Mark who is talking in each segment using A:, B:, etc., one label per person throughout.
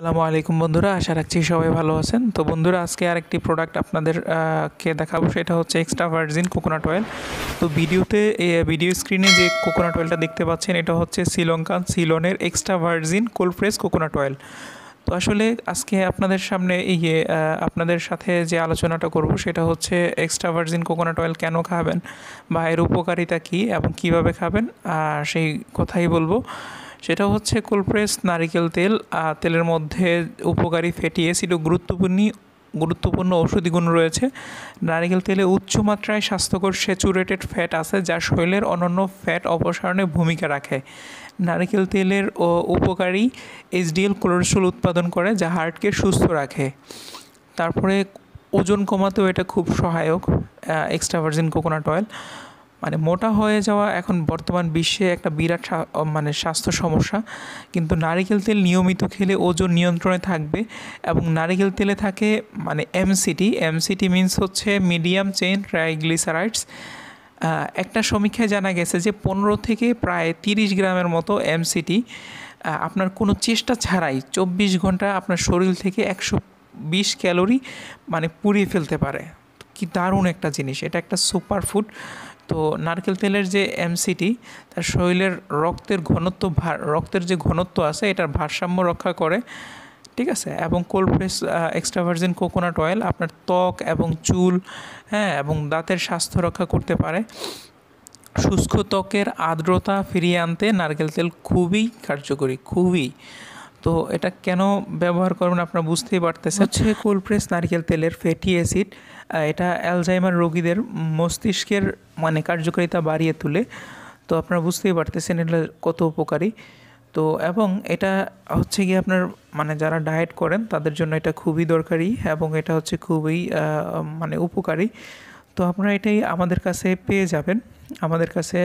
A: সালামু আলাইকুম বন্ধুরা আশা রাখছি সবাই ভালো আছেন তো বন্ধুরা আজকে আরেকটি প্রোডাক্ট আপনাদের কে দেখাবো সেটা হচ্ছে এক্সট্রা ভার্জিন কোকোনাট অয়েল তো ভিডিওতে ভিডিও স্ক্রিনে যে কোকোনাট অয়েলটা দেখতে পাচ্ছেন এটা হচ্ছে শ্রীলঙ্কান সিলনের extra virgin cold press coconut oil তো আসলে আজকে আপনাদের সামনে ইয়ে আপনাদের সাথে যে আলোচনাটা করব সেটা হচ্ছে এক্সট্রা ভার্জিন কোকোনাট অয়েল কেন খাবেন বা এর উপকারিতা কী এবং কিভাবে খাবেন সেই কথাই বলবো সেটা হচ্ছে কোলপ্রেস নারিকেল তেল তেলের মধ্যে উপকারী ফ্যাটি অ্যাসিড ও গুরুত্বপূর্ণ গুরুত্বপূর্ণ ঔষধি গুণ রয়েছে নারিকেল তেলে উচ্চ মাত্রায় স্বাস্থ্যকর স্যাচুরেটেড ফ্যাট আছে যা শরীরের অন্যান্য ফ্যাট অপসারণে ভূমিকা রাখে নারিকেল তেলের উপকারী এইচডিএল কোলেস্ট্রল উৎপাদন করে যা হার্টকে সুস্থ রাখে তারপরে ওজন কমাতেও এটা খুব সহায়ক এক্সট্রা ভার্জিন কোকোনাট অয়েল মানে মোটা হয়ে যাওয়া এখন বর্তমান বিশ্বে একটা বিরাট মানে স্বাস্থ্য সমস্যা কিন্তু নারিকেল তেল নিয়মিত খেলে ওজন নিয়ন্ত্রণে থাকবে এবং নারিকেল তেলে থাকে মানে এমসিটি এমসিটি মিনস হচ্ছে মিডিয়াম চেইন ট্রাইগ্লিসারাইডস একটা সমীক্ষায় জানা গেছে যে পনেরো থেকে প্রায় তিরিশ গ্রামের মতো এমসিটি আপনার কোনো চেষ্টা ছাড়াই চব্বিশ ঘন্টা আপনার শরীর থেকে একশো বিশ ক্যালোরি মানে পুড়িয়ে ফেলতে পারে কি দারুণ একটা জিনিস এটা একটা সুপার ফুড তো নারকেল তেলের যে এমসিটি তার শরীরের রক্তের ঘনত্ব রক্তের যে ঘনত্ব আছে এটার ভারসাম্য রক্ষা করে ঠিক আছে এবং cold press extra virgin coconut oil আপনার ত্বক এবং চুল হ্যাঁ এবং দাঁতের স্বাস্থ্য রক্ষা করতে পারে শুষ্ক ত্বকের আর্দ্রতা ফিরিয়ে আনতে নারকেল তেল খুবই কার্যকরী খুবই তো এটা কেন ব্যবহার করবেন আপনারা বুঝতেই পারতেছেন হচ্ছে কোল্ড প্রেস নারিকেল তেলের ফ্যাটি অ্যাসিড এটা অ্যালজাইমার রোগীদের মস্তিষ্কের মানে কার্যকারিতা বাড়িয়ে তুলে তো আপনারা বুঝতেই পারতেছেন এটা কত উপকারী তো এবং এটা হচ্ছে গিয়ে আপনার মানে যারা ডায়েট করেন তাদের জন্য এটা খুবই দরকারি এবং এটা হচ্ছে খুবই মানে উপকারী তো আপনারা এটাই আমাদের কাছে পেয়ে যাবেন আমাদের কাছে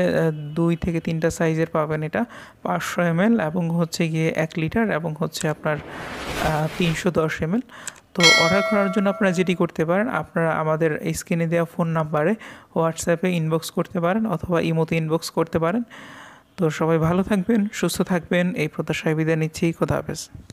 A: দুই থেকে তিনটা সাইজের পাবেন এটা পাঁচশো এমএল এবং হচ্ছে গিয়ে এক লিটার এবং হচ্ছে আপনার তিনশো দশ এমএল তো অর্ডার করার জন্য আপনারা যেটি করতে পারেন আপনারা আমাদের স্ক্রিনে দেওয়া ফোন নাম্বারে হোয়াটসঅ্যাপে ইনবক্স করতে পারেন অথবা ইমোতে ইনবক্স করতে পারেন তো সবাই ভালো থাকবেন সুস্থ থাকবেন এই প্রত্যাশায় বিদায় নিচ্ছি কথা হাফেজ